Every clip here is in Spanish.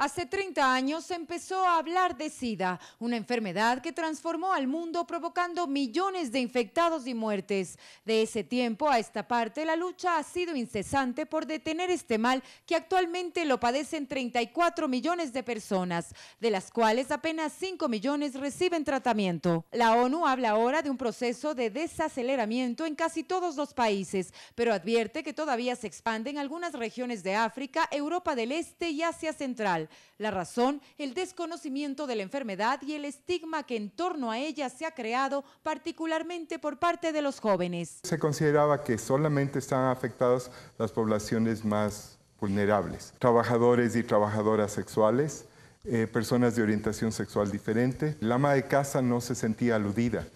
Hace 30 años se empezó a hablar de SIDA, una enfermedad que transformó al mundo provocando millones de infectados y muertes. De ese tiempo a esta parte, la lucha ha sido incesante por detener este mal que actualmente lo padecen 34 millones de personas, de las cuales apenas 5 millones reciben tratamiento. La ONU habla ahora de un proceso de desaceleramiento en casi todos los países, pero advierte que todavía se expande en algunas regiones de África, Europa del Este y Asia Central. La razón, el desconocimiento de la enfermedad y el estigma que en torno a ella se ha creado, particularmente por parte de los jóvenes. Se consideraba que solamente estaban afectadas las poblaciones más vulnerables, trabajadores y trabajadoras sexuales, eh, personas de orientación sexual diferente. La ama de casa no se sentía aludida.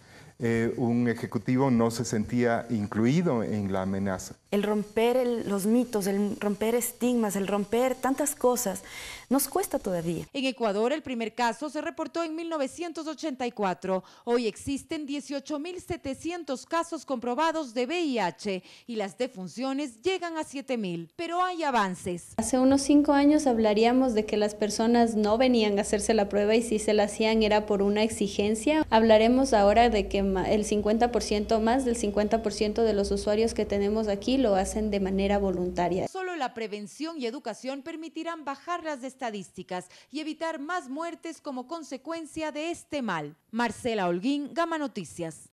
Eh, un ejecutivo no se sentía incluido en la amenaza. El romper los mitos, el romper estigmas, el romper tantas cosas, nos cuesta todavía. En Ecuador el primer caso se reportó en 1984. Hoy existen 18.700 casos comprobados de VIH y las defunciones llegan a 7.000, pero hay avances. Hace unos cinco años hablaríamos de que las personas no venían a hacerse la prueba y si se la hacían era por una exigencia. Hablaremos ahora de que el 50%, más del 50% de los usuarios que tenemos aquí lo hacen de manera voluntaria. Solo la prevención y educación permitirán bajar las estadísticas y evitar más muertes como consecuencia de este mal. Marcela Holguín, Gama Noticias.